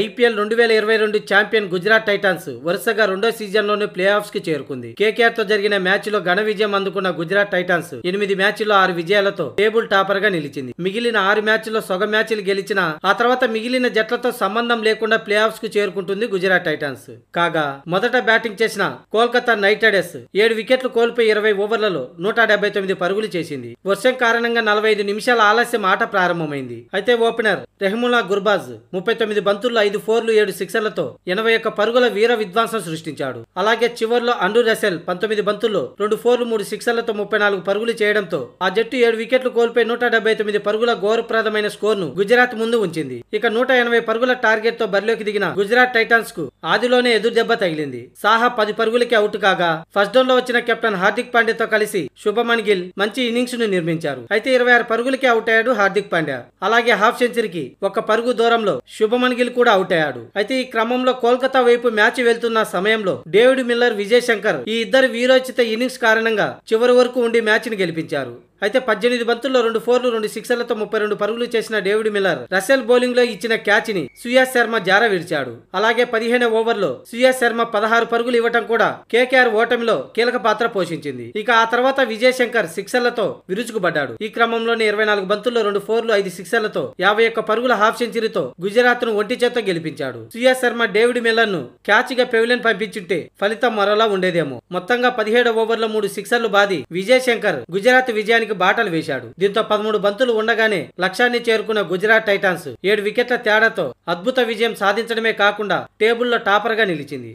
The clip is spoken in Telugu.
ఐపీఎల్ రెండు వేల ఇరవై రెండు ఛాంపియన్ గుజరాత్ టైటాన్స్ వరుసగా రెండో సీజన్లోనే ప్లే ఆఫ్స్ కి చేరుకుంది కేకేఆర్ తో జరిగిన మ్యాచ్ లో ఘన విజయం అందుకున్న గుజరాత్ టైటాన్స్ ఎనిమిది మ్యాచ్ల్లో ఆరు విజయాలతో టేబుల్ టాపర్ గా నిలిచింది మిగిలిన ఆరు మ్యాచ్ల్లో సొగ మ్యాచ్లు గెలిచిన ఆ తర్వాత మిగిలిన జట్లతో సంబంధం లేకుండా ప్లే ఆఫ్స్ కు చేరుకుంటుంది గుజరాత్ టైటాన్స్ కాగా మొదట బ్యాటింగ్ చేసిన కోల్కతా నైట్ రైడర్స్ ఏడు వికెట్లు కోల్పోయి ఇరవై ఓవర్లలో నూట డెబ్బై తొమ్మిది పరుగులు చేసింది వర్షం కారణంగా నలభై ఐదు నిమిషాల ఆలస్యం ఆట ప్రారంభమైంది అయితే ఓపెనర్ రెహములా గుర్బాజ్ ముప్పై తొమ్మిది బంతుల్లో ఐదు ఫోర్లు ఏడు సిక్సర్లతో ఎనభై ఒక్క పరుగుల వీర విధ్వంసం సృష్టించాడు అలాగే చివర్లో అండు రసెల్ పంతొమ్మిది బంతుల్లో రెండు ఫోర్లు మూడు సిక్సర్లతో ముప్పై నాలుగు పరుగులు చేయడంతో ఆ జట్టు ఏడు వికెట్లు కోల్పోయి నూట డెబ్బై తొమ్మిది పరుగుల ఘోరప్రదమైన స్కోర్ను గుజరాత్ ముందు ఉంచింది ఇక నూట ఎనభై పరుగుల టార్గెట్ తో బరిలోకి దిగిన గుజరాత్ టైటాన్స్ కు ఆదిలోనే ఎదురు దెబ్బ తగిలింది సాహా పది పరుగులకి అవుట్ కాగా ఫస్ట్ డౌన్ లో వచ్చిన కెప్టెన్ హార్దిక్ తో కలిసి శుభమన్ గిల్ మంచి ఇన్నింగ్స్ ను నిర్మించారు అయితే ఇరవై ఆరు పరుగులకి అవుట్ అయ్యాడు హార్దిక్ పాండ్యా అలాగే హాఫ్ సెంచరీకి ఒక పరుగు దూరంలో శుభమన్ గిల్ కూడా కూడా అవుట్ అయ్యాడు అయితే ఈ క్రమంలో కోల్కతా వైపు మ్యాచ్ వెళ్తున్న సమయంలో డేవిడ్ మిల్లర్ విజయ్ శంకర్ ఈ ఇద్దరు వీరోచిత ఇన్నింగ్స్ కారణంగా చివరి వరకు ఉండి మ్యాచ్ ని గెలిపించారు అయితే పద్దెనిమిది బంతుల్లో రెండు ఫోర్లు రెండు సిక్సర్లతో ముప్పై రెండు పరుగులు చేసిన డేవిడ్ మిల్లర్ రసెల్ బౌలింగ్ లో ఇచ్చిన క్యాచ్ ని సుయాస్ శర్మ జార విడిచాడు అలాగే పదిహేను ఓవర్లో సుయాస్ శర్మ పదహారు పరుగులు ఇవ్వటం కూడా కేకేఆర్ ఓటమిలో కీలక పాత్ర పోషించింది ఇక ఆ తర్వాత విజయ్ శంకర్ సిక్సర్లతో విరుచుకుపడ్డాడు ఈ క్రమంలోనే ఇరవై నాలుగు బంతుల్లో రెండు ఫోర్లు ఐదు సిక్సర్లతో యాభై ఒక్క పరుగుల హాఫ్ సెంచరీతో గుజరాత్ ను ఒంటి చేత గెలిపించాడు సుయాస్ శర్మ డేవిడ్ మిల్లర్ ను క్యాచ్ గా పెవిలియన్ పంపించుంటే ఫలితం మరోలా ఉండేదేమో మొత్తంగా పదిహేడు ఓవర్లో మూడు సిక్సర్లు బాది విజయ్ శంకర్ గుజరాత్ విజయానికి చేయడానికి బాటలు వేశాడు దీంతో పదమూడు బంతులు ఉండగానే లక్ష్యాన్ని చేరుకున్న గుజరాత్ టైటాన్స్ ఏడు వికెట్ల తేడాతో అద్భుత విజయం సాధించడమే కాకుండా టేబుల్లో టాపర్గా నిలిచింది